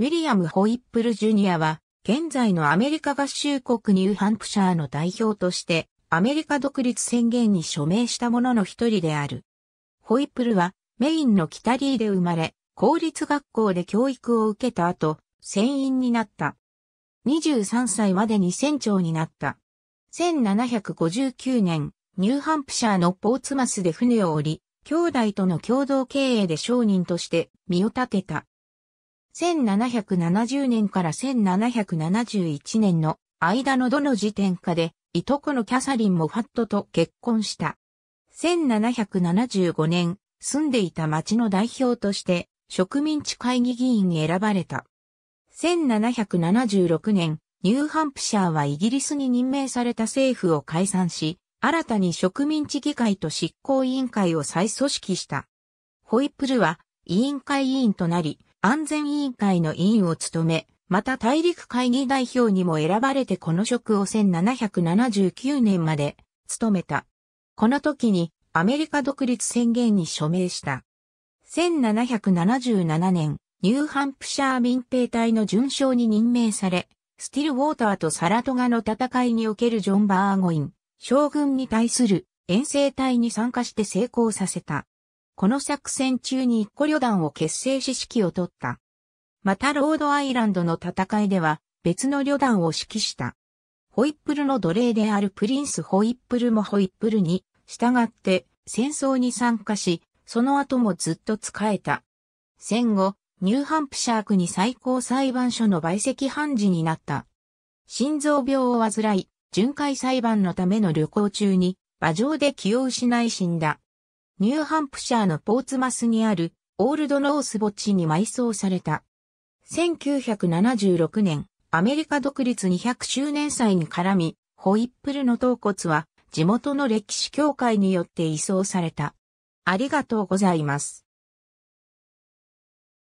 ウィリアム・ホイップル・ジュニアは、現在のアメリカ合衆国ニューハンプシャーの代表として、アメリカ独立宣言に署名した者の一人である。ホイップルは、メインの北リーで生まれ、公立学校で教育を受けた後、船員になった。23歳までに船長になった。1759年、ニューハンプシャーのポーツマスで船を降り、兄弟との共同経営で商人として身を立てた。1770年から1771年の間のどの時点かで、いとこのキャサリン・モファットと結婚した。1775年、住んでいた町の代表として、植民地会議議員に選ばれた。1776年、ニューハンプシャーはイギリスに任命された政府を解散し、新たに植民地議会と執行委員会を再組織した。ホイップルは委員会委員となり、安全委員会の委員を務め、また大陸会議代表にも選ばれてこの職を1779年まで務めた。この時にアメリカ独立宣言に署名した。1777年、ニューハンプシャー民兵隊の準将に任命され、スティルウォーターとサラトガの戦いにおけるジョン・バーゴイン、将軍に対する遠征隊に参加して成功させた。この作戦中に一個旅団を結成し指揮を取った。またロードアイランドの戦いでは別の旅団を指揮した。ホイップルの奴隷であるプリンスホイップルもホイップルに従って戦争に参加し、その後もずっと使えた。戦後、ニューハンプシャークに最高裁判所の陪席判事になった。心臓病を患い、巡回裁判のための旅行中に、馬上で気を失い死んだ。ニューハンプシャーのポーツマスにあるオールドノース墓地に埋葬された。1976年、アメリカ独立200周年祭に絡み、ホイップルの頭骨は地元の歴史協会によって移送された。ありがとうございます。